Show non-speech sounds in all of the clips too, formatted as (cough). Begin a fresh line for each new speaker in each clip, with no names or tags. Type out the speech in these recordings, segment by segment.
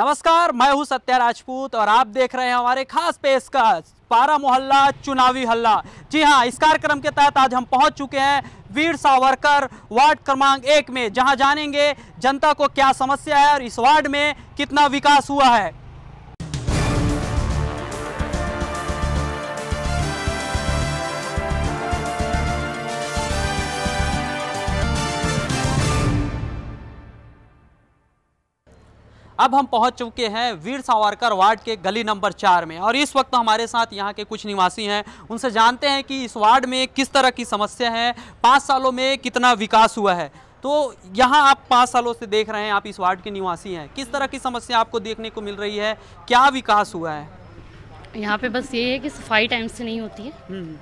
नमस्कार मैं हूं सत्या राजपूत और आप देख रहे हैं हमारे खास पेशकश पारा मोहल्ला चुनावी हल्ला जी हां इस कार्यक्रम के तहत आज हम पहुंच चुके हैं वीर सावरकर वार्ड क्रमांक एक में जहां जानेंगे जनता को क्या समस्या है और इस वार्ड में कितना विकास हुआ है अब हम पहुंच चुके हैं वीर सावरकर वार्ड के गली नंबर चार में और इस वक्त हमारे साथ यहाँ के कुछ निवासी हैं उनसे जानते हैं कि इस वार्ड में किस तरह की समस्या है पाँच सालों में कितना विकास हुआ है तो यहाँ आप पाँच सालों से देख रहे हैं आप इस वार्ड के निवासी हैं किस तरह की समस्या आपको देखने को मिल रही है क्या विकास हुआ है
यहाँ पे बस ये है कि सफाई टाइम से नहीं होती है हम्म।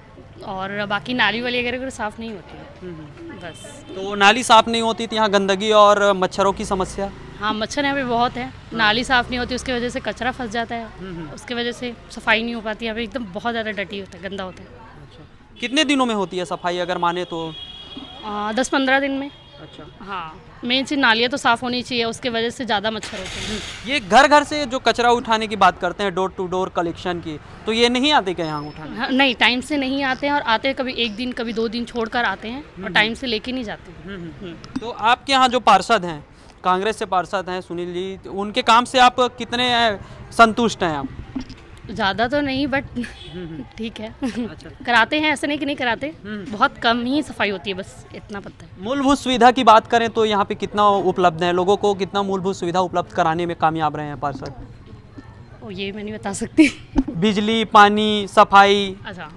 और बाकी नाली वाली अगर साफ़ नहीं होती है हम्म, हम्म। बस
तो नाली साफ़ नहीं होती थी यहाँ गंदगी और मच्छरों की समस्या
हाँ मच्छर यहाँ पे बहुत है हाँ। नाली साफ़ नहीं होती उसकी वजह से कचरा फंस जाता है हम्म, उसकी वजह से सफाई नहीं हो पाती यहाँ पे एकदम बहुत ज़्यादा डटी होता है गंदा होता है
अच्छा। कितने दिनों में होती है सफाई अगर माने तो
दस पंद्रह दिन में अच्छा हाँ मेन चीज़ नालियाँ तो साफ़ होनी चाहिए उसके वजह से ज़्यादा मच्छर होते हैं
ये घर घर से जो कचरा उठाने की बात करते हैं डोर टू डोर कलेक्शन की तो ये नहीं आते क्या यहाँ उठाने हाँ,
नहीं टाइम से नहीं आते हैं और आते हैं कभी एक दिन कभी दो दिन छोड़कर आते हैं और टाइम हम्म, हम्म। से लेके नहीं जाते हैं। हम्म,
तो आपके यहाँ जो पार्षद हैं कांग्रेस से पार्षद हैं सुनील जी तो उनके काम से आप कितने संतुष्ट हैं आप
ज़्यादा तो नहीं बट ठीक है अच्छा। कराते हैं ऐसे नहीं कि नहीं कराते हम्म। बहुत कम ही सफाई होती है बस इतना पता
है मूलभूत सुविधा की बात करें तो यहाँ पे कितना उपलब्ध है लोगों को कितना मूलभूत सुविधा उपलब्ध कराने में कामयाब रहे हैं पार्षद
ये मैं नहीं बता सकती
बिजली पानी सफाई
अच्छा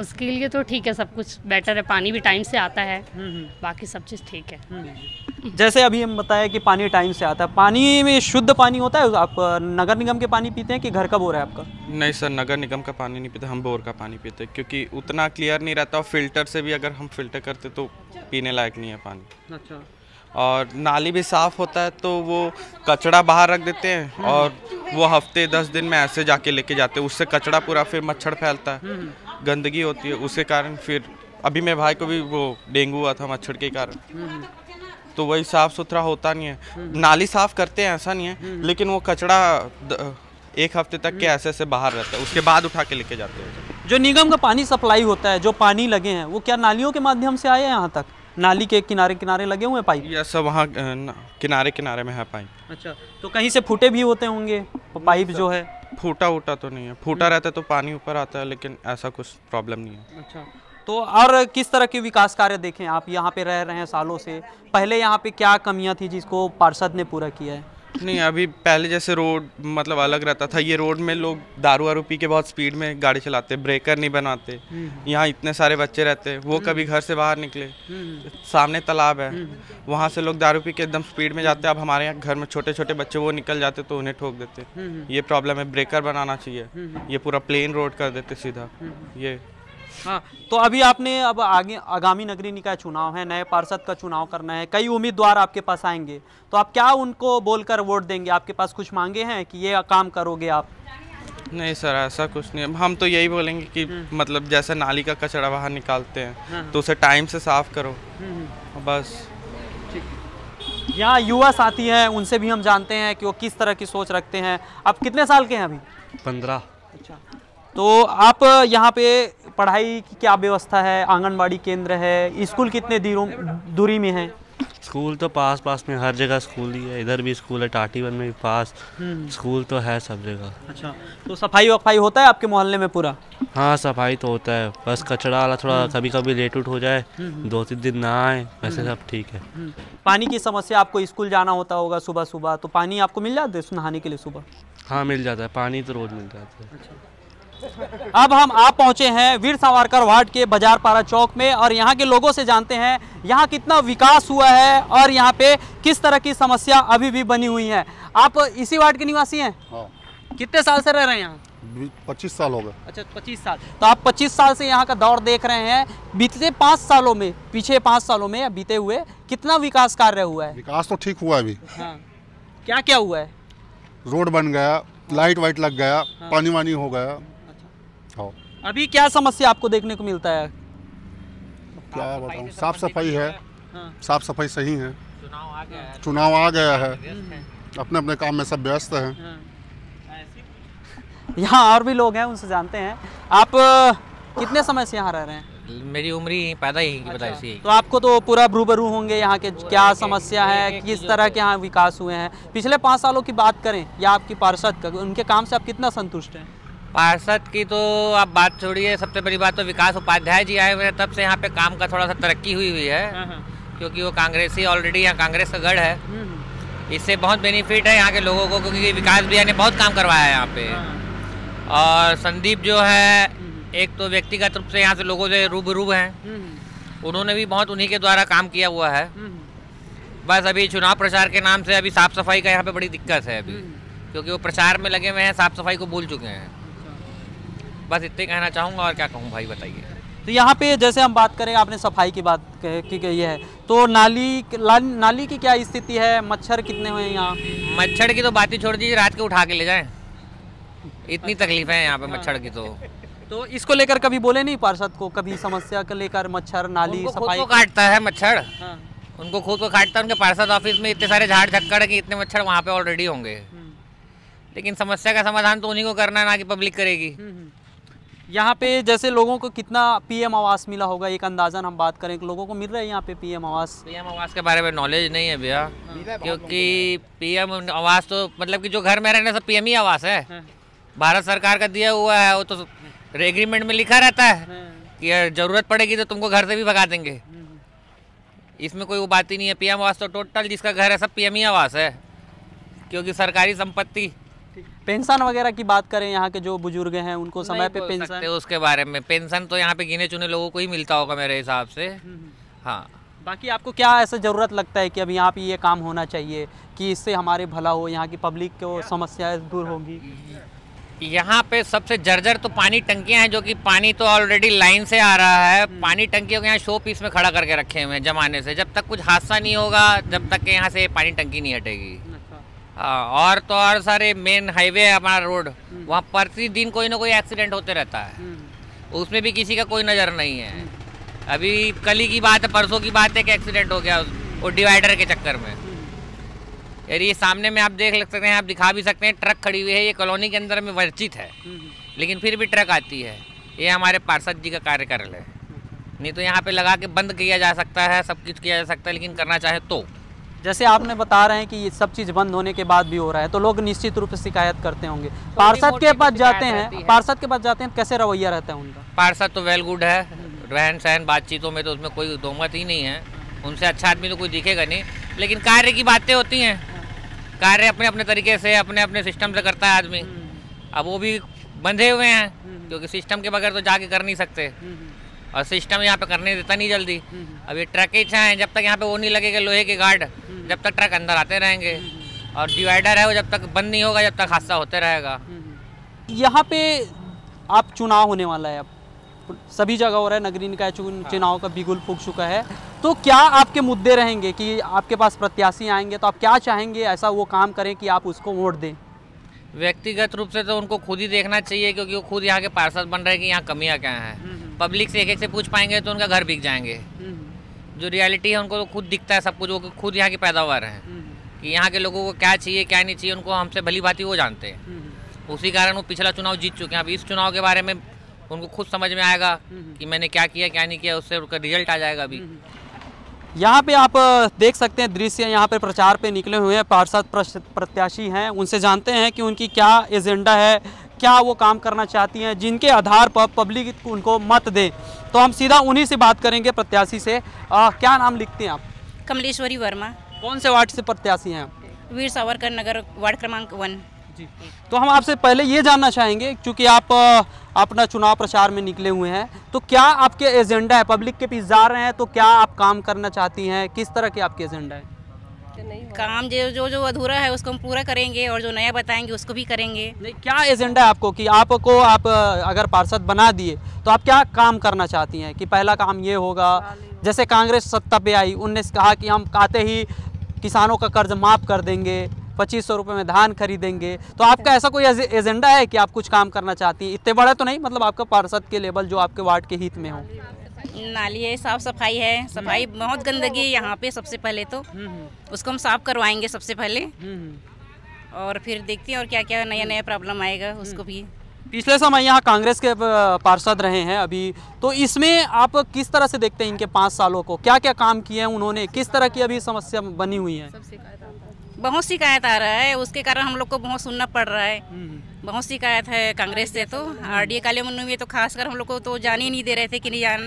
उसके लिए तो ठीक है सब कुछ बेटर है पानी भी टाइम से आता है हम्म, हम्म। बाकी सब चीज़ ठीक है हम्म।
जैसे अभी हम बताया कि पानी टाइम से आता है पानी में शुद्ध पानी होता है आप नगर निगम के पानी पीते हैं कि घर का बोर है आपका
नहीं सर नगर निगम का पानी नहीं पीते हम बोर का पानी पीते क्योंकि उतना क्लियर नहीं रहता और फिल्टर से भी अगर हम फिल्टर करते तो पीने लायक नहीं है पानी अच्छा और नाली भी साफ़ होता है तो वो कचड़ा बाहर रख देते हैं हम्म। और वो हफ्ते दस दिन में ऐसे जाके लेके जाते हैं उससे कचड़ा पूरा फिर मच्छर फैलता है हम्म। गंदगी होती है उसके कारण फिर अभी मेरे भाई को भी वो डेंगू हुआ था मच्छर के कारण हम्म। तो वही साफ़ सुथरा होता नहीं है नाली साफ़ करते हैं ऐसा नहीं है लेकिन वो कचड़ा एक हफ्ते तक के ऐसे ऐसे बाहर रहता है उसके बाद उठा के लेके जाते हैं जो निगम का पानी सप्लाई होता है जो पानी लगे हैं वो क्या नालियों के माध्यम से आए हैं यहाँ तक नाली के किनारे किनारे लगे हुए हैं पाइप यह सब वहाँ किनारे किनारे में है पाइप अच्छा तो कहीं से फूटे भी होते होंगे पाइप जो है फूटा वूटा तो नहीं है फूटा हम्म। रहता है तो पानी ऊपर आता है लेकिन ऐसा कुछ प्रॉब्लम नहीं है अच्छा तो और किस तरह के विकास
कार्य देखें आप यहाँ पे रह रहे हैं सालों से पहले यहाँ पे क्या कमियाँ थी जिसको पार्षद ने पूरा किया है
नहीं अभी पहले जैसे रोड मतलब अलग रहता था ये रोड में लोग दारू वारू पी के बहुत स्पीड में गाड़ी चलाते ब्रेकर नहीं बनाते हम्म, हम्म। यहाँ इतने सारे बच्चे रहते वो हम्म, कभी घर से बाहर निकले सामने तालाब है वहाँ से लोग दारू पी के एकदम स्पीड में जाते अब हमारे यहाँ घर में छोटे छोटे बच्चे वो निकल जाते तो उन्हें ठोक देते ये प्रॉब्लम है ब्रेकर बनाना चाहिए ये पूरा प्लेन रोड कर देते सीधा ये
हाँ तो अभी आपने अब आगे आगामी नगरी निकाय चुनाव है नए पार्षद का चुनाव करना है कई उम्मीदवार आपके पास आएंगे तो आप क्या उनको बोलकर वोट देंगे आपके पास कुछ मांगे हैं कि ये काम करोगे आप
नहीं सर ऐसा कुछ नहीं हम तो यही बोलेंगे कि हम्म। मतलब जैसे नाली का कचरा बाहर निकालते हैं हाँ, हाँ। तो उसे टाइम से साफ करो हम्म, हम्म। बस
यहाँ युवा साथी हैं उनसे भी हम जानते हैं कि वो किस तरह की सोच रखते हैं आप कितने साल के हैं अभी पंद्रह अच्छा तो आप यहाँ पे पढ़ाई की क्या व्यवस्था है आंगनबाड़ी केंद्र है स्कूल कितने दूरों दूरी में है
स्कूल तो पास पास में हर जगह स्कूल ही है इधर भी स्कूल है टाटी वन में भी पास हम्म। स्कूल तो है सब जगह
अच्छा तो सफाई वफाई होता है
आपके मोहल्ले में पूरा हाँ सफाई तो होता है बस कचरा वाला थोड़ा हम्म। कभी कभी लेट उठ हो जाए हम्म, दो तीन दिन ना आए वैसे सब ठीक है
पानी की समस्या आपको स्कूल जाना होता होगा सुबह सुबह तो पानी आपको मिल जाता है नहाने के लिए सुबह
हाँ मिल जाता है पानी तो रोज मिल जाता है अच्छा।
अब हम आप पहुंचे हैं वीर सावरकर वार्ड के बाजार पारा चौक में और यहाँ के लोगों से जानते हैं यहाँ कितना विकास हुआ है और यहाँ पे किस तरह की समस्या अभी भी बनी हुई है आप इसी वार्ड के निवासी हैं हाँ। कितने साल से रह रहे हैं यहाँ पच्चीस साल हो गए अच्छा पच्चीस साल तो आप पच्चीस साल से यहाँ का दौर देख रहे हैं बीते पाँच सालों में पीछे पाँच सालों में बीते हुए कितना विकास कार्य हुआ है विकास तो ठीक हुआ अभी हाँ। क्या क्या हुआ है रोड बन गया लाइट वाइट लग गया हाँ। पानी वानी हो गया था अभी क्या समस्या आपको देखने को मिलता है क्या बताऊँ साफ सफाई है हाँ। साफ सफाई सही है चुनाव आ गया है अपने अपने काम में सब व्यस्त है हाँ। यहाँ और भी लोग हैं उनसे जानते हैं आप कितने समय से यहाँ रह रहे हैं
मेरी उम्र ही पैदा ही अच्छा। बताइए तो
आपको तो पूरा भ्रूबरू होंगे यहाँ के क्या समस्या है किस तरह के यहाँ विकास हुए हैं पिछले पाँच सालों की बात करें या आपकी पार्षद का उनके काम से आप कितना संतुष्ट हैं
पार्षद की तो आप बात छोड़िए सबसे बड़ी बात तो विकास उपाध्याय जी आए हुए हैं तब से यहाँ पे काम का थोड़ा सा तरक्की हुई हुई है हाँ, हाँ। क्योंकि वो कांग्रेसी ऑलरेडी यहाँ कांग्रेस का गढ़ है हम्म, हम्म। इससे बहुत बेनिफिट है यहाँ के लोगों को क्योंकि विकास भैया ने बहुत काम करवाया है यहाँ
पे हाँ,
और संदीप जो है हम्म, एक तो व्यक्तिगत रूप से यहाँ से लोगों से रूबरू हैं उन्होंने भी बहुत उन्हीं के द्वारा काम किया हुआ है बस अभी चुनाव प्रचार के नाम से अभी साफ सफाई का यहाँ पे बड़ी दिक्कत है अभी क्योंकि वो प्रचार में लगे हुए हैं साफ सफाई को भूल चुके हैं बस इतने कहना चाहूँगा और क्या कहूँ भाई बताइए
तो यहाँ पे जैसे हम बात करें आपने सफाई की बात की गई है तो नाली नाली की क्या स्थिति है मच्छर कितने हुए हैं यहाँ
मच्छर की तो बात ही छोड़ दीजिए रात के उठा के ले जाएं इतनी अच्छा। तकलीफ है यहाँ पे मच्छर की तो
तो इसको लेकर कभी बोले नहीं पार्षद को कभी समस्या को लेकर मच्छर नाली सफाई को काटता है मच्छर हाँ। उनको खुद को काटता है उनके पार्षद ऑफिस में इतने सारे झाड़ झक्कड़ है कि इतने
मच्छर वहाँ पे ऑलरेडी होंगे हम्म। लेकिन समस्या का समाधान तो उन्हीं को करना है ना कि पब्लिक करेगी हम्म,
हम्म। यहाँ पे जैसे लोगों को कितना पीएम आवास मिला होगा एक अंदाजन हम बात करें लोगों को मिल रहा है यहाँ पे पीएम आवास पीएम
आवास के बारे में नॉलेज नहीं है भैया हाँ। क्योंकि पीएम आवास तो मतलब कि जो घर में रहने सब पीएम ही आवास है हाँ। भारत सरकार का दिया हुआ है वो तो एग्रीमेंट में लिखा रहता है हाँ। कि जरूरत पड़ेगी तो तुमको घर से भी भगा देंगे इसमें कोई वो बात ही नहीं है पीएम आवास तो टोटल जिसका घर है सब पीएम ही आवास है क्योंकि सरकारी संपत्ति
पेंशन वगैरह की बात करें यहाँ के जो बुजुर्ग हैं उनको समय पे पेंशन
उसके बारे में पेंशन तो यहाँ पे गिने चुने लोगों को ही मिलता होगा मेरे हिसाब से हम्म, हम्म। हाँ
बाकी आपको क्या ऐसा ज़रूरत लगता है कि अभी यहाँ पे ये काम होना चाहिए कि इससे हमारे भला हो यहाँ की पब्लिक को समस्याएं दूर होंगी यहाँ पे सबसे जर्जर
तो पानी टंकियाँ हैं जो कि पानी तो ऑलरेडी लाइन से आ रहा है हम्म। पानी टंकियों के यहाँ शो पीस में खड़ा करके रखे हुए हैं जमाने से जब तक कुछ हादसा नहीं होगा जब तक के यहाँ से पानी टंकी नहीं हटेगी अच्छा। हाँ, और तो और सारे मेन हाईवे है हमारा रोड हम्म। वहाँ प्रतिदिन कोई ना कोई एक्सीडेंट होते रहता है हम्म। उसमें भी किसी का कोई नज़र नहीं है हम्म। अभी कल ही की बात है परसों की बात है कि एक्सीडेंट हो गया और डिवाइडर के चक्कर में यार ये सामने में आप देख लग सकते हैं आप दिखा भी सकते हैं ट्रक खड़ी हुई है ये कॉलोनी के अंदर में वर्चित है लेकिन फिर भी ट्रक आती है ये हमारे पार्षद जी का कार्यकाल है अच्छा। नहीं तो यहाँ पे लगा के बंद किया जा सकता है सब कुछ किया जा सकता है लेकिन करना चाहे तो
जैसे आपने बता रहे हैं कि ये सब चीज़ बंद होने के बाद भी हो रहा है तो लोग निश्चित रूप से शिकायत करते होंगे तो पार्षद के पास जाते हैं पार्षद के पास जाते हैं कैसे रवैया रहता है उनका
पार्षद तो वेल गुड है हम्म। रहन सहन बातचीतों में तो उसमें कोई दोमत ही नहीं है उनसे अच्छा आदमी तो कोई दिखेगा नहीं लेकिन कार्य की बातें होती हैं हाँ। कार्य अपने अपने तरीके से अपने अपने सिस्टम से करता है आदमी हम्म। अब वो भी बंधे हुए हैं हम्म। क्योंकि सिस्टम के बगैर तो जाके कर नहीं सकते और सिस्टम यहाँ पे करने देता नहीं जल्दी हम्म, हम्म। अब ये ट्रक ही छाए जब तक यहाँ पे वो नहीं लगेगा लोहे के गार्ड हम्म, जब तक ट्रक अंदर आते रहेंगे और डिवाइडर है वो जब तक बंद नहीं होगा जब तक हादसा होते रहेगा
यहाँ पे आप चुनाव होने वाला है अब सभी जगह हो रहा है नगरीय निकाय हाँ। चुनाव का बिगुल फूक चुका है तो क्या आपके मुद्दे रहेंगे कि आपके पास प्रत्याशी आएंगे तो आप क्या चाहेंगे ऐसा वो काम करें कि आप उसको वोट दें
व्यक्तिगत रूप से तो उनको खुद ही देखना चाहिए क्योंकि वो खुद यहाँ के पार्षद बन रहे कि यहाँ कमियाँ क्या हैं पब्लिक से एक एक से पूछ पाएंगे तो उनका घर बिक जाएंगे हम्म। जो रियलिटी है उनको तो खुद दिखता है सब कुछ वो खुद यहाँ की पैदावार है हम्म। कि यहाँ के लोगों को क्या चाहिए क्या नहीं चाहिए उनको हमसे भली भांति वो जानते हैं हम्म। उसी कारण वो पिछला चुनाव जीत चुके हैं अब इस चुनाव के बारे में उनको खुद समझ में आएगा कि मैंने क्या किया क्या नहीं किया उससे उनका रिजल्ट आ जाएगा अभी
यहाँ पे आप देख सकते हैं दृश्य यहाँ पे प्रचार पे निकले हुए हैं पार्षद प्रत्याशी हैं उनसे जानते हैं कि उनकी क्या एजेंडा है क्या वो काम करना चाहती हैं जिनके आधार पर पब्लिक उनको मत दे तो हम सीधा उन्हीं से बात करेंगे प्रत्याशी से आ, क्या नाम लिखते हैं आप
कमलेश्वरी वर्मा
कौन से वार्ड से प्रत्याशी हैं आप
वीर सावरकर नगर वार्ड क्रमांक वन जी
तो हम आपसे पहले ये जानना चाहेंगे क्योंकि आप अपना चुनाव प्रचार में निकले हुए हैं तो क्या आपके एजेंडा है पब्लिक के बीच जा रहे हैं तो क्या आप काम करना चाहती हैं किस तरह के आपके एजेंडा है
तो काम जो जो जो अधूरा है उसको हम पूरा करेंगे और जो नया बताएंगे उसको भी करेंगे नहीं
क्या एजेंडा है आपको कि आपको आप अगर पार्षद बना दिए तो आप क्या काम करना चाहती हैं कि पहला काम ये होगा जैसे कांग्रेस सत्ता पे आई उनने कहा कि हम आते ही किसानों का कर्ज माफ़ कर देंगे पच्चीस सौ रुपये में धान खरीदेंगे तो आपका ऐसा कोई एजेंडा है कि आप कुछ काम करना चाहती हैं इतने बड़ा तो नहीं मतलब आपका पार्षद के लेवल जो आपके वार्ड के हित में हो
नाली है साफ सफाई है सफाई हम्म। बहुत गंदगी है यहाँ पे सबसे पहले तो हम्म, हम्म। उसको हम साफ करवाएंगे सबसे पहले और फिर देखते हैं और क्या क्या नया नया प्रॉब्लम आएगा उसको भी
पिछले समय यहाँ कांग्रेस के पार्षद रहे हैं अभी तो इसमें आप किस तरह से देखते हैं इनके पाँच सालों को क्या क्या काम किए हैं उन्होंने किस तरह की अभी समस्या बनी हुई है
बहुत शिकायत आ रहा है उसके कारण हम लोग को बहुत सुनना पड़ रहा है बहुत शिकायत है कांग्रेस से तो आर डी ए काले मुन्नू में तो खासकर हम लोग को तो जान ही नहीं दे रहे थे कि नहीं जान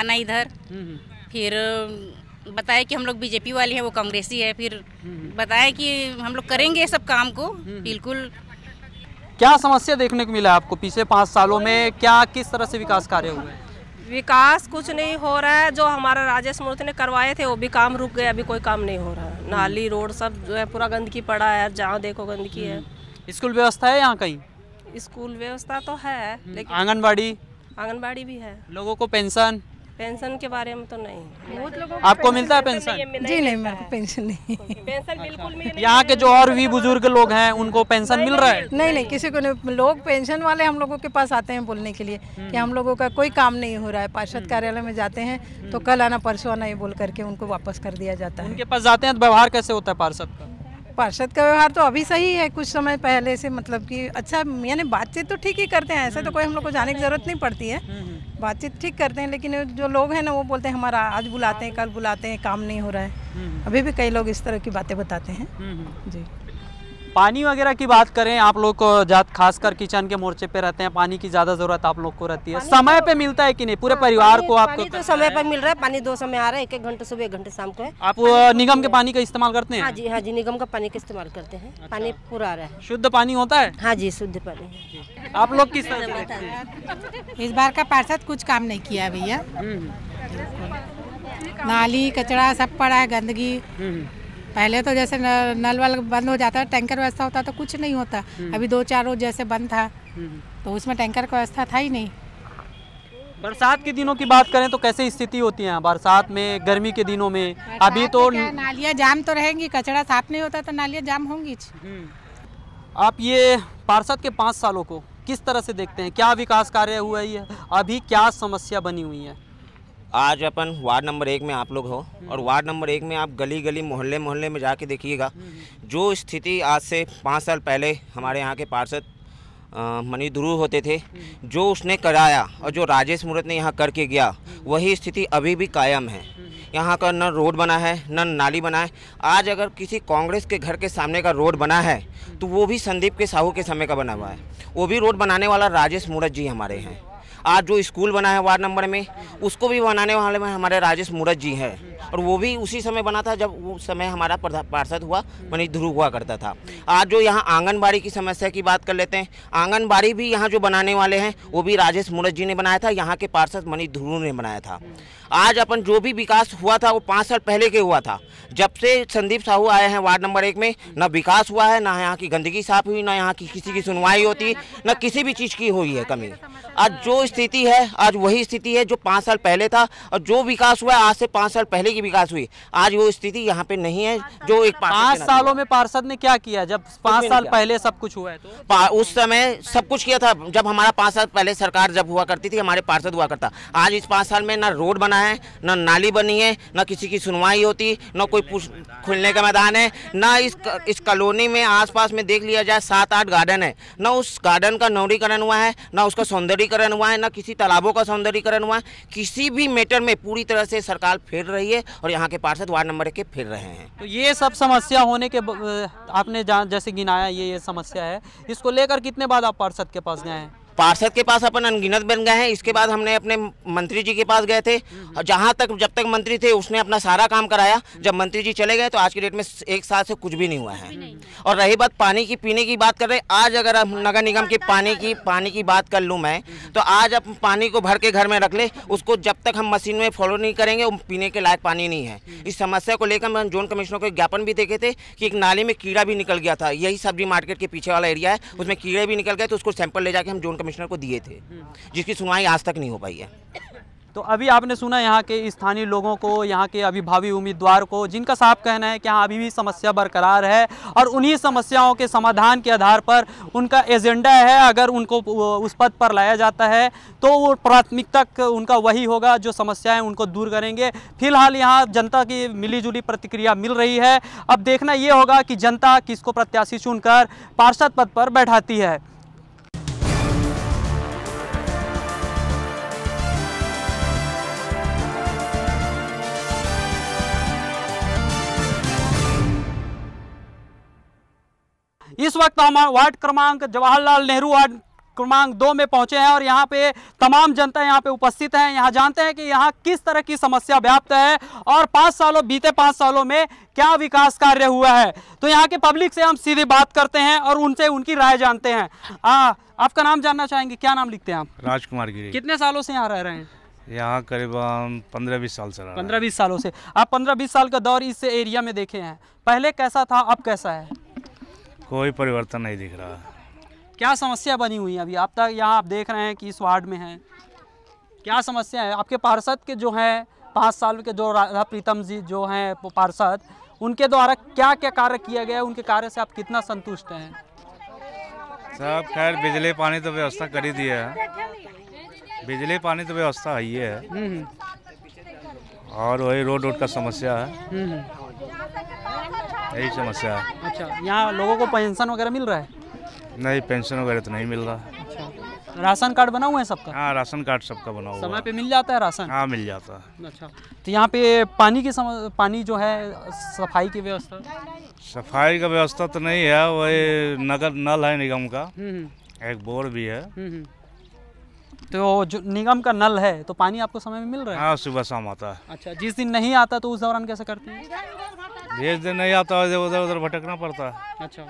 आना इधर हम्म, हम्म। फिर बताया कि हम लोग बीजेपी वाले हैं वो कांग्रेसी है फिर हम्म, बताया कि हम लोग करेंगे सब काम को बिल्कुल
क्या समस्या देखने को मिला आपको पिछले पाँच सालों में क्या किस तरह से विकास कार्य हुए
विकास कुछ नहीं हो रहा है जो हमारा राजेश मूर्ति ने करवाए थे वो भी काम रुक गया अभी कोई काम नहीं हो रहा है नाली रोड सब जो है पूरा गंदगी पड़ा है जहाँ देखो गंदगी है
स्कूल व्यवस्था है यहाँ कहीं
स्कूल व्यवस्था तो है हम्म,
लेकिन आंगनबाड़ी
आंगनबाड़ी भी है लोगों को पेंशन पेंशन के बारे में तो नहीं बहुत लोगों आपको मिलता है पेंशन जी नहीं,
मेरे को पेंशन नहीं पेंशन
बिल्कुल यहाँ के जो
और भी बुजुर्ग लोग हैं उनको पेंशन मिल रहा है
नहीं नहीं किसी को नहीं लोग पेंशन वाले हम लोगों के पास आते हैं बोलने के लिए कि हम्म। हम लोगों का कोई काम नहीं हो रहा है पार्षद हम्म। कार्यालय में जाते हैं तो कल आना परसों आना ये बोल करके उनको वापस कर दिया जाता है उनके पास
जाते हैं तो व्यवहार कैसे होता है पार्षद का पार्षद
का व्यवहार तो अभी सही है कुछ समय पहले से मतलब कि अच्छा यानी बातचीत तो ठीक ही करते हैं ऐसा तो कोई हम लोग को जाने की ज़रूरत नहीं पड़ती है हम्म, हम्म। बातचीत ठीक करते हैं लेकिन जो लोग हैं ना वो बोलते हैं हमारा आज बुलाते हैं कल बुलाते हैं काम नहीं हो रहा है हम्म, अभी भी कई लोग इस तरह की बातें बताते हैं जी
पानी वगैरह की बात करें आप लोग को जात खासकर किचन के मोर्चे पे रहते हैं पानी की ज्यादा जरूरत आप लोग को रहती है समय तो- पे मिलता है कि नहीं पूरे हाँ, परिवार को आपको तो समय पर
मिल रहा है पानी दो समय आ रहा है एक एक घंटे सुबह एक घंटे शाम को है
आप तो निगम के पानी का इस्तेमाल करते हैं हाँ जी
हाँ जी निगम का पानी का इस्तेमाल करते हैं अच्छा। पानी पूरा आ रहा है शुद्ध पानी होता है हाँ जी शुद्ध
पानी
आप लोग किस
इस बार का पार्षद कुछ काम नहीं किया भैया हम्म। नाली कचरा सब पड़ा है गंदगी हम्म। पहले तो जैसे नल वल बंद हो जाता है टैंकर व्यवस्था होता तो कुछ नहीं होता हम्म। अभी दो चार रोज जैसे बंद था हम्म। तो उसमें टैंकर का व्यवस्था था ही नहीं
बरसात के दिनों की बात करें तो कैसे स्थिति होती है बरसात में गर्मी के दिनों में अभी तो
नालियाँ जाम तो रहेंगी कचरा साफ नहीं होता तो नालियाँ जाम
होंगी हम्म। आप ये पार्षद के पाँच सालों को किस तरह से देखते हैं क्या विकास कार्य हुआ है अभी क्या समस्या बनी हुई है
आज अपन वार्ड नंबर एक में आप लोग हो और हम्म। वार्ड नंबर एक में आप गली गली मोहल्ले मोहल्ले में जाके देखिएगा हम्म, हम्म, जो स्थिति आज से पाँच साल पहले हमारे यहाँ के पार्षद मनी ध्रुव होते थे जो उसने कराया और जो राजेश मूर्त ने यहाँ करके गया वही स्थिति अभी भी कायम है यहाँ का न रोड बना है न नाली बना है आज अगर किसी कांग्रेस के घर के सामने का रोड बना है तो वो भी संदीप के साहू के समय का बना हुआ है वो भी रोड बनाने वाला राजेश मूर्त जी हमारे हैं आज जो स्कूल बना है वार्ड नंबर में उसको भी बनाने वाले में हमारे राजेश मूरत जी हैं और वो भी उसी समय बना था जब उस समय हमारा पार्षद हुआ मनीष ध्रुव हुआ करता था आज जो यहाँ आंगनबाड़ी की समस्या की बात कर लेते हैं आंगनबाड़ी भी यहाँ जो बनाने वाले हैं वो भी राजेश मूरत जी ने बनाया था यहाँ के पार्षद मनीष ध्रुव ने बनाया था आज अपन जो भी विकास हुआ था वो पाँच साल पहले के हुआ था जब से संदीप साहू आए हैं वार्ड नंबर एक में ना विकास हुआ है ना यहाँ की गंदगी साफ हुई ना यहाँ की किसी की सुनवाई होती ना किसी भी चीज़ की हुई है कमी आज जो स्थिति है आज वही स्थिति है जो पाँच साल पहले था और जो विकास हुआ है आज से पाँच साल पहले जिले की विकास हुई आज वो स्थिति यहाँ पे नहीं है जो एक पांच सालों में पार्षद ने क्या किया जब पांच साल पहले सब कुछ हुआ है तो उस समय सब कुछ किया था जब हमारा पांच साल पहले सरकार जब हुआ करती थी हमारे पार्षद हुआ करता आज इस पांच साल में ना रोड बना है ना नाली बनी है ना किसी की सुनवाई होती ना कोई खुलने का मैदान है ना इस इस कॉलोनी में आसपास में देख लिया जाए सात आठ गार्डन है ना उस गार्डन का नवरीकरण हुआ है ना उसका सौंदर्यीकरण हुआ है ना किसी तालाबों का सौंदर्यीकरण हुआ है किसी भी मैटर में पूरी तरह से सरकार फेर रही है और यहाँ के पार्षद वार्ड नंबर एक के फिर रहे हैं तो
ये सब समस्या होने के आपने
जैसे गिनाया ये ये समस्या है इसको लेकर कितने बाद आप पार्षद के पास गए हैं पार्षद के पास अपन अनगिनत बन गए हैं इसके बाद हमने अपने मंत्री जी के पास गए थे और जहाँ तक जब तक मंत्री थे उसने अपना सारा काम कराया जब मंत्री जी चले गए तो आज के डेट में एक साल से कुछ भी नहीं हुआ है और रही बात पानी की पीने की बात कर रहे आज अगर हम नगर निगम के पानी की पानी की बात कर लूँ मैं तो आज आप पानी को भर के घर में रख ले उसको जब तक हम मशीन में फॉलो नहीं करेंगे वो पीने के लायक पानी नहीं है इस समस्या को लेकर हम जोन कमिश्नर को ज्ञापन भी देखे थे कि एक नाली में कीड़ा भी निकल गया था यही सब्जी मार्केट के पीछे वाला एरिया है उसमें कीड़े भी निकल गए तो उसको सैंपल ले जाके हम जोन कमिश्नर कमिश्नर को दिए थे हम्म। जिसकी सुनवाई आज तक नहीं हो पाई है (coughs) तो अभी आपने सुना यहाँ के स्थानीय लोगों को
यहाँ के अभिभावी उम्मीदवार को जिनका साफ कहना है कि यहाँ अभी भी समस्या बरकरार है और उन्हीं समस्याओं के समाधान के आधार पर उनका एजेंडा है अगर उनको उस पद पर लाया जाता है तो वो प्राथमिकता उनका वही होगा जो समस्याएं उनको दूर करेंगे फिलहाल यहाँ जनता की मिली प्रतिक्रिया मिल रही है अब देखना ये होगा कि जनता किसको प्रत्याशी चुनकर पार्षद पद पर बैठाती है इस वक्त हम वार्ड क्रमांक जवाहरलाल नेहरू वार्ड क्रमांक दो में पहुंचे हैं और यहाँ पे तमाम जनता यहाँ पे उपस्थित हैं यहाँ जानते हैं कि यहाँ किस तरह की समस्या व्याप्त है और पाँच सालों बीते पाँच सालों में क्या विकास कार्य हुआ है तो यहाँ के पब्लिक से हम सीधे बात करते हैं और उनसे उनकी राय जानते हैं आ, हाँ, आपका नाम जानना चाहेंगे क्या नाम लिखते हैं
आप राजकुमार गिरी कितने
सालों से यहाँ रह रहे हैं
यहाँ करीबन पंद्रह बीस साल से
पंद्रह बीस सालों से आप पंद्रह बीस साल का दौर इस एरिया में देखे हैं पहले कैसा था अब कैसा है
कोई परिवर्तन नहीं दिख रहा
क्या समस्या बनी हुई है अभी आप तक यहाँ आप देख रहे हैं कि इस वार्ड में है क्या समस्या है आपके पार्षद के जो हैं पाँच साल के जो राधा प्रीतम जी जो हैं पार्षद उनके द्वारा क्या क्या कार्य किया गया उनके कार्य से आप कितना संतुष्ट हैं
सब खैर बिजली पानी तो व्यवस्था कर ही दिया है बिजली पानी तो व्यवस्था है है हम्म,
हम्म।
और वही रोड रोड का समस्या है हम्म, यही समस्या
है अच्छा यहाँ लोगों को पेंशन वगैरह मिल रहा है
नहीं पेंशन वगैरह तो नहीं मिल रहा अच्छा राशन कार्ड बना हुआ है सबका हाँ राशन कार्ड सबका बना हुआ समय पे मिल जाता है राशन हाँ मिल जाता है अच्छा तो यहाँ पे
पानी की सम... पानी जो है सफाई की व्यवस्था
सफाई का व्यवस्था तो नहीं है वही नगर नल है निगम का हम्म, हम्म। एक बोर भी है
हम्म, तो जो निगम का नल है तो पानी आपको समय में मिल रहा है हाँ,
सुबह शाम आता है
अच्छा जिस दिन नहीं आता तो उस दौरान कैसे करते हैं
जिस दिन नहीं आता है उधर उधर भटकना पड़ता है अच्छा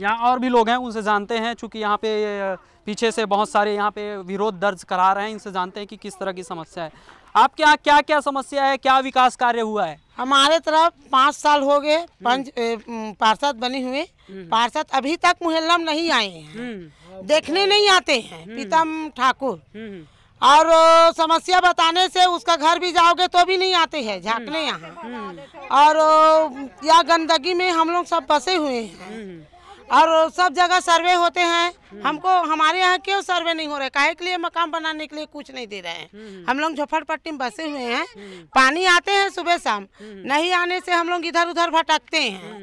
यहाँ और भी लोग हैं उनसे जानते हैं चूँकि यहाँ पे पीछे से बहुत सारे यहाँ पे विरोध दर्ज करा रहे हैं इनसे जानते हैं कि किस तरह की समस्या है आपके यहाँ क्या क्या समस्या है क्या विकास कार्य हुआ है
हमारे तरफ पाँच साल हो गए पंच पार्षद बने हुए हम्म। पार्षद अभी तक मुहल्लम नहीं आए हैं हम्म। देखने नहीं आते हैं हम्म। पीतम ठाकुर और समस्या बताने से उसका घर भी जाओगे तो भी नहीं आते हैं झांकने यहाँ और यह गंदगी में हम लोग सब बसे हुए हैं और सब जगह सर्वे होते हैं हमको हमारे यहाँ क्यों सर्वे नहीं हो रहा है काहे के लिए मकान बनाने के लिए कुछ नहीं दे रहे हैं हम्म। हम लोग झोफड़पट्टी में बसे हुए हैं हम्म। पानी आते हैं सुबह शाम हम्म। नहीं आने से हम लोग इधर उधर भटकते हैं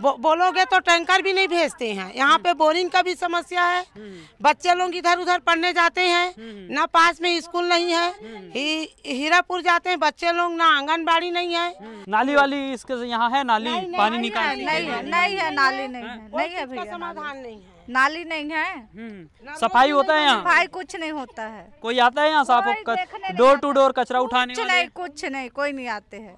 बो, बोलोगे तो टैंकर भी नहीं भेजते हैं यहाँ पे बोरिंग का भी समस्या है हम्म। बच्चे लोग इधर उधर पढ़ने जाते हैं हम्म। ना पास में स्कूल नहीं है ही, हम्म। हीरापुर जाते हैं बच्चे लोग ना आंगनबाड़ी नहीं है
नाली वाली इसके यहाँ है नाली नहीं, नहीं, पानी निकाल नहीं है
नहीं
है नाली नहीं है नहीं है समाधान नहीं है नाली नहीं है
सफाई होता है यहाँ सफाई
कुछ नहीं होता है
कोई आता है यहाँ साफ डोर टू डोर कचरा उठाने कुछ नहीं
कुछ नहीं कोई नहीं आते हैं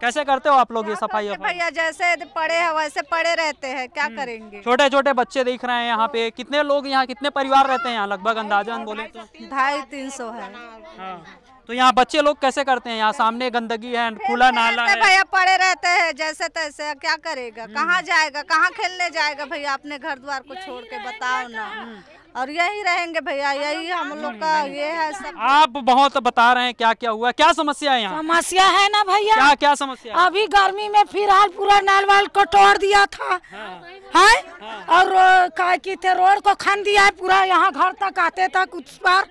कैसे करते हो आप लोग ये तो सफाई
भैया जैसे पड़े हैं वैसे पड़े रहते हैं क्या हम्म। करेंगे छोटे
छोटे बच्चे देख रहे हैं यहाँ पे कितने लोग यहाँ कितने परिवार रहते हैं यहाँ लगभग अंदाजन बोले तो
ढाई तीन सौ है हाँ।
तो यहाँ बच्चे लोग कैसे करते हैं यहाँ सामने गंदगी है खुला नाला है भैया
पड़े रहते हैं जैसे तैसे क्या करेगा हम्म। कहाँ जाएगा कहाँ खेलने जाएगा भैया अपने घर द्वार को छोड़ के बताओ ना और यही रहेंगे भैया यही हम लोग का ये है सब
आप बहुत बता रहे हैं क्या क्या हुआ क्या समस्या है यहाँ
समस्या है ना भैया क्या क्या समस्या है? अभी गर्मी में फिलहाल पूरा नाल वाल को तोड़ दिया था हाँ। है हाँ। और का थे रोड को खन दिया है पूरा यहाँ घर तक आते तक उस पर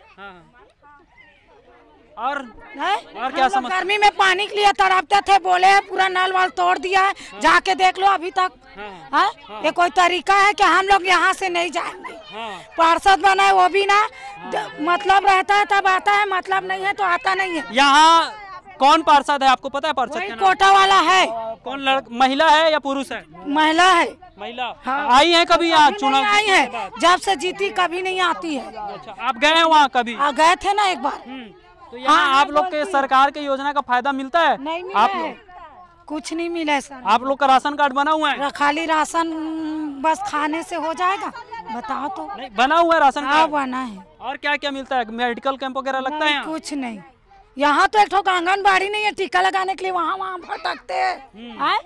और है? और क्या समझ गर्मी में पानी के लिए तड़पते थे बोले है पूरा नल वाल तोड़ दिया है हाँ। जाके देख लो अभी तक हाँ, हाँ? हाँ। ये कोई तरीका है कि हम लोग यहाँ से नहीं जाएंगे हाँ। पार्षद बना वो भी ना हाँ। मतलब रहता है तब आता है मतलब नहीं है तो आता नहीं है यहाँ कौन पार्षद है आपको पता है पार्षद कोटा वाला है कौन लड़का महिला है या पुरुष है महिला है
महिला हाँ। आई है कभी यहाँ चुनाव आई है
जब से जीती कभी नहीं आती है अच्छा
आप गए हैं वहाँ कभी आ, गए थे ना एक बार हम्म। तो यहाँ हाँ, आप लोग के सरकार के योजना का फायदा मिलता है नहीं मिला आप है। कुछ नहीं मिला है सर आप लोग का राशन कार्ड बना हुआ है खाली
राशन बस खाने से हो जाएगा बताओ तो नहीं बना हुआ है राशन हाँ, कार्ड बना
है और क्या क्या मिलता है मेडिकल कैंप वगैरह लगता है कुछ नहीं
यहाँ तो एक आंगनबाड़ी नहीं है टीका लगाने के लिए वहाँ वहाँ भटकते है हम्म।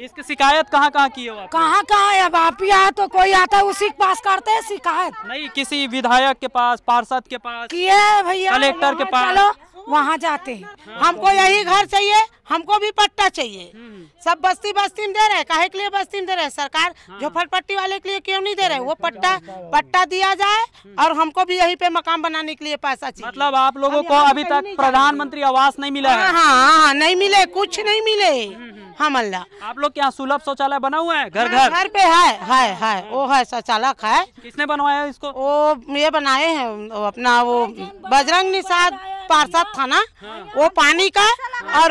इसकी शिकायत कहाँ कहाँ की हो कहाँ कहाँ अब आप ही आए तो कोई आता है उसी के पास करते हैं शिकायत नहीं किसी
विधायक के पास पार्षद के पास किए भैया कलेक्टर के पास चलो
वहाँ जाते हैं
हमको यही घर
चाहिए हमको भी पट्टा चाहिए हम्म। सब बस्ती बस्ती में दे रहे हैं काहे के लिए बस्ती में दे रहे हैं सरकार हाँ। झोफड़पट्टी वाले के लिए क्यों नहीं दे रहे वो हम्म। पट्टा पट्टा दिया जाए हम्म। और हमको भी यही पे मकान बनाने के लिए पैसा चाहिए मतलब आप लोगों को अभी तक प्रधानमंत्री आवास नहीं मिला है हाँ, हाँ, हाँ नहीं मिले कुछ नहीं मिले हम अल्लाह आप लोग क्या सुलभ शौचालय बना
हुआ है घर घर घर
पे है है है वो है शौचालय है किसने बनवाया इसको वो ये बनाए हैं अपना वो बजरंग निषाद पार्षद थाना वो पानी का और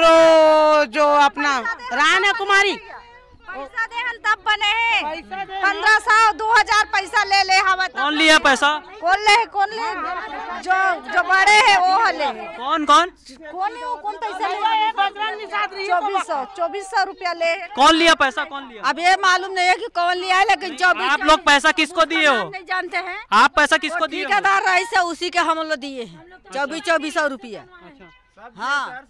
जो अपना राना कुमारी
पैसा दे हम तब बने हैं पंद्रह सौ दो हजार पैसा ले ले हवा कौन लिया पैसा कौन ले कौन ले जो जो बड़े है वो ले कौन कौन कौन वो कौन पैसा ले तो चौबीस सौ चौबीस सौ रूपया ले कौन लिया पैसा कौन लिया अब ये मालूम नहीं है कि कौन लिया है लेकिन चौबीस आप लोग पैसा
किसको दिए हो नहीं
जानते हैं आप पैसा किसको दिए ठेकेदार रही से उसी के हम लोग दिए हैं
चौबीस चौबीस सौ रूपया हाँ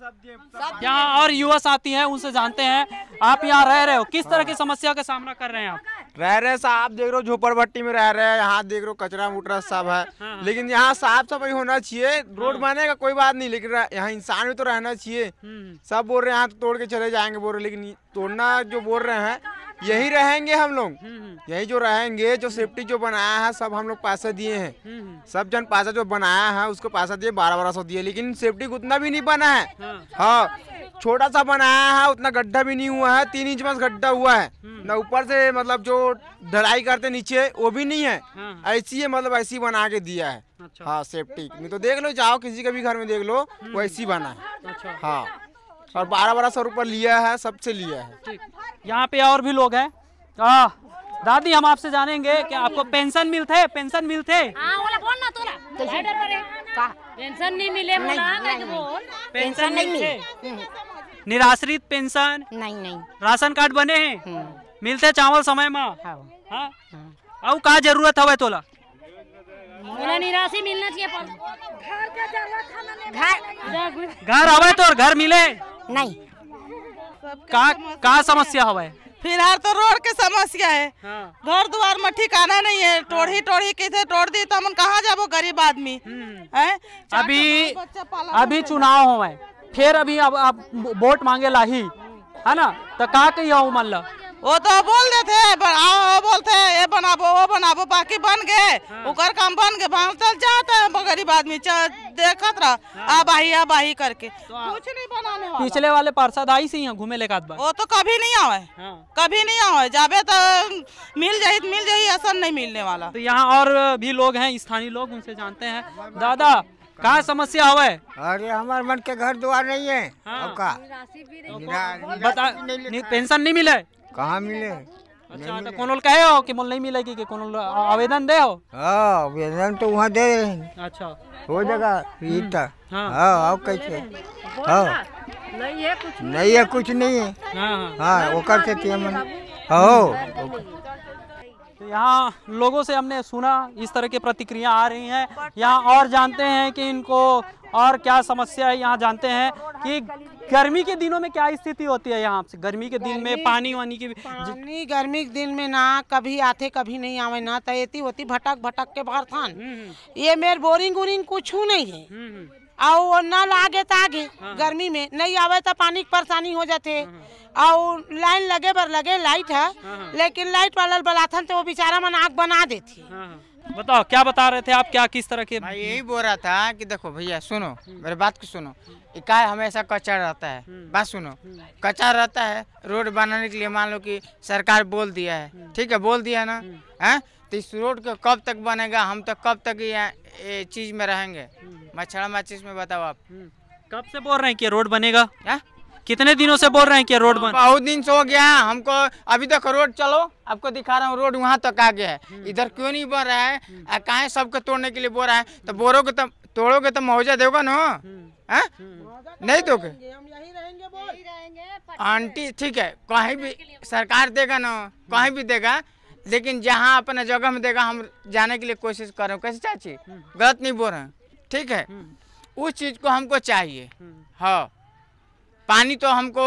यहाँ और युवा साथी हैं उनसे जानते हैं आप यहाँ रह रहे हो किस तरह की समस्या का सामना कर रहे हैं आप
रह रहे साहब देख रहे झोपड़पट्टी में रह रहे हैं यहाँ देख रहे कचरा मुटरा सब है हाँ, हाँ। लेकिन यहाँ साफ सफाई होना चाहिए रोड का हाँ। कोई बात नहीं लेकिन यहाँ इंसान भी तो रहना चाहिए हम्म। सब बोल रहे हैं यहाँ तोड़ के चले जाएंगे बोल रहे लेकिन तोड़ना जो बोल रहे हैं यही रहेंगे हम लोग हम्म, हम्म। यही जो रहेंगे जो सेफ्टी जो बनाया है सब हम लोग पैसे दिए हैं हम्म, सब जन पैसा जो बनाया है उसको पैसा दिए बारह बारह सौ दिए लेकिन सेफ्टी उतना भी नहीं बना है हाँ, हाँ छोटा सा बनाया है उतना गड्ढा भी नहीं हुआ है तीन इंच बस गड्ढा हुआ है न ऊपर से मतलब जो ढलाई करते नीचे वो भी नहीं है हाँ। ऐसी है मतलब ऐसी बना के दिया है अच्छा। हाँ सेफ्टी नहीं तो देख लो जाओ किसी के भी घर में देख लो ऐसी बना है अच्छा। हाँ और बारह बारह सौ रूपये लिया है सबसे लिया है यहाँ पे और भी लोग है
हाँ, दादी हम आपसे जानेंगे कि आपको पेंशन मिलते पेंशन मिलते
हाँ, तो पेंशन नहीं मिले पेंशन नहीं मिले हम्म।
निराश्रित पेंशन नहीं नहीं राशन कार्ड बने हैं हम्म। मिलते चावल समय में हाँ। हम्म। अब का जरूरत हवा तोला
निराशी मिलना चाहिए घर घर हवे
घर मिले नहीं का का समस्या हवा है
फिलहाल तो रोड
के समस्या है हाँ। घर द्वार में ठिकाना नहीं है हाँ। टोढ़ी टोढ़ी किसे तोड़ दी तो हम कहा
जाबो गरीब आदमी हम्म। है अभी अभी चुनाव हो फिर अभी अब वोट मांगे ला ही है ना तो का कही मान लो वो तो बोल
देते बनाओ बोलते ये बनाबो वो बनाबो बाकी बन गए हाँ। काम बन गए भाग चल जाते हैं गरीब आदमी देखत रहा हाँ। आई अब आई करके तो नहीं
बनाने वाला पिछले वाले पार्षद आई सी यहाँ घूमे लेकर वो तो कभी नहीं आवे हाँ। कभी नहीं आवे जाबे तो मिल जाये मिल जाये असर नहीं मिलने वाला तो यहाँ और भी लोग है स्थानीय
लोग उनसे जानते हैं दादा कहा समस्या हुआ अरे हमारे मन के घर द्वार नहीं है हाँ। निरा, आपका बता पेंशन नहीं मिले कहा मिले
अच्छा तो कहे हो कि मोल नहीं मिलेगी कि आवेदन दे हो
हाँ, आवेदन तो वहाँ दे रहे अच्छा हो जाएगा हाँ। हाँ, कैसे
नहीं है कुछ
नहीं है कुछ नहीं है हाँ वो कर
तो यहाँ लोगों से हमने सुना इस तरह की प्रतिक्रिया आ रही हैं यहाँ और जानते हैं कि इनको और क्या समस्या है यहाँ जानते हैं कि गर्मी के दिनों में क्या स्थिति होती है यहाँ से गर्मी के दिन में पानी वानी की पानी
गर्मी के दिन में ना कभी आते कभी नहीं आवे ना तयती तो होती भटक भटक के बाहर थान हम्म, हम्म। ये मेरे बोरिंग उरिंग कुछ नहीं है और हम्म, नल आगे तो आगे हाँ। गर्मी में नहीं आवे तो पानी की परेशानी हो जाते और हाँ, हाँ। लाइन लगे पर लगे लाइट है लेकिन लाइट वाला बलाथन तो वो बेचारा मन आग बना देती
बताओ क्या बता रहे थे आप क्या किस तरह के भाई यही बोल रहा था कि देखो भैया सुनो मेरे बात को सुनो इकाई हमेशा कचरा रहता है हम्म। बात सुनो कचरा रहता है रोड बनाने के लिए मान लो कि सरकार बोल दिया है हम्म। ठीक है बोल दिया ना है हम्म। हाँ? तो इस रोड को कब तक बनेगा हम तो कब तक ये चीज में रहेंगे मच्छर माचिस में बताओ आप कब से बोल रहे हैं कि रोड
बनेगा है? हाँ? कितने दिनों से बोल रहे हैं कि रोड बंद बहुत
दिन से हो गया है हमको अभी तक रोड चलो आपको दिखा रहा हूँ रोड वहाँ तक आ गया है हम्म। इधर क्यों नहीं बन रहा है कहा सबको तोड़ने के लिए बोल रहा है तो बोरोगे तो तोड़ोगे तो मुआवजा दोगे ना हम्म। हाँ? हम्म। नहीं दोगे आंटी ठीक है कहीं भी सरकार देगा ना कहीं भी देगा लेकिन जहाँ अपना जगह में देगा हम जाने के लिए कोशिश कर रहे हैं कैसे चाची गलत नहीं बोल रहे हैं ठीक है उस चीज़ को हमको चाहिए हाँ पानी तो हमको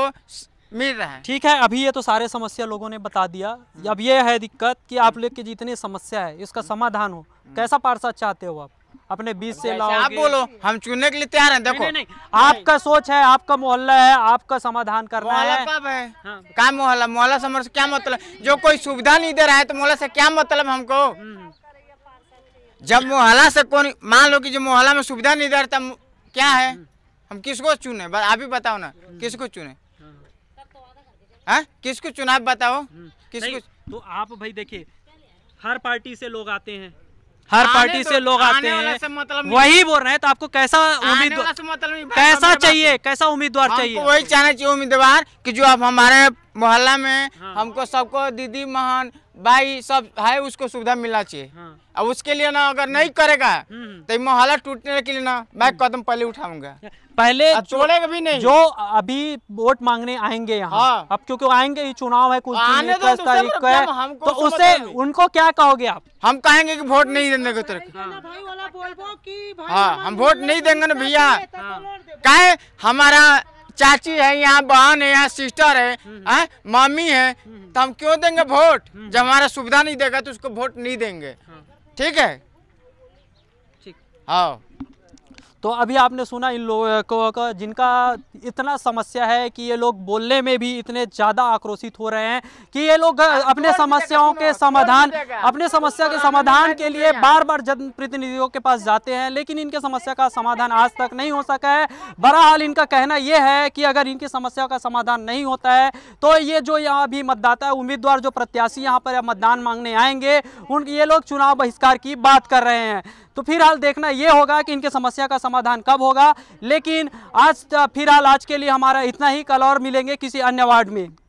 मिल रहा है ठीक है अभी ये तो सारे समस्या लोगों ने बता दिया
हम्म। अब ये है दिक्कत कि आप लोग की जितनी समस्या है इसका हम्म। समाधान हो हम्म। कैसा पार्षद चाहते हो
आप अपने बीच से लाओ आप बोलो हम चुनने के लिए तैयार हैं देखो नहीं, नहीं, आपका सोच है आपका मोहल्ला है आपका समाधान करना है, है। हाँ। क्या मोहल्ला मोहल्ला समर से क्या मतलब जो कोई सुविधा नहीं दे रहा है तो मोहल्ला से क्या मतलब हमको जब मोहल्ला से कोई मान लो कि जो मोहल्ला में सुविधा नहीं दे रहा क्या है हम किसको चुने आप ही बताओ ना किसको चुने हैं हाँ? किसको चुनाव बताओ हम्म। किसको तो आप भाई देखिए हर पार्टी से लोग आते हैं हर पार्टी तो से लोग
आते हैं मतलब वही बोल
रहे हैं तो आपको कैसा उम्मीदवार
मतलब कैसा
चाहिए कैसा उम्मीदवार चाहिए वही चाहना चाहिए उम्मीदवार कि जो आप हमारे मोहल्ला में हाँ। हमको सबको दीदी महन भाई सब है उसको सुविधा मिलना चाहिए हाँ। अब उसके लिए ना अगर नहीं करेगा हम्म, हम्म। तो मोहल्ला टूटने के लिए ना मैं हम्म। कदम पहले उठाऊंगा पहले छोड़ेगा भी नहीं जो अभी वोट मांगने आएंगे यहाँ हाँ। अब क्योंकि आएंगे ही चुनाव है कुछ
आने दो तारीख को है तो उसे
उनको क्या कहोगे आप हम कहेंगे कि वोट नहीं देने की तरफ हाँ हम वोट नहीं तो देंगे ना भैया तो हाँ। कहे हमारा चाची है यहाँ बहन है यहाँ सिस्टर है मम्मी हम्म। है हम्म, हम्म। तो हम क्यों देंगे वोट जब हमारा सुविधा नहीं देगा तो उसको वोट नहीं देंगे हाँ। ठीक है ठीक हाँ तो अभी आपने सुना इन लोगों को जिनका
इतना समस्या है कि ये लोग बोलने में भी इतने ज़्यादा आक्रोशित हो रहे हैं कि ये लोग हाँ, तो अपने समस्याओं के समाधान अपने समस्या के समाधान के लिए बार बार जनप्रतिनिधियों के पास जाते हैं लेकिन इनके समस्या का समाधान आज तक नहीं हो सका है बहरहाल इनका कहना यह है कि अगर इनकी समस्या का समाधान नहीं होता है तो ये जो यहाँ अभी मतदाता है उम्मीदवार जो प्रत्याशी यहाँ पर मतदान मांगने आएंगे उन ये लोग चुनाव बहिष्कार की बात कर रहे हैं तो फिलहाल देखना ये होगा कि इनके समस्या का समाधान कब होगा लेकिन आज फिलहाल आज के लिए हमारा इतना ही कल और मिलेंगे किसी अन्य वार्ड में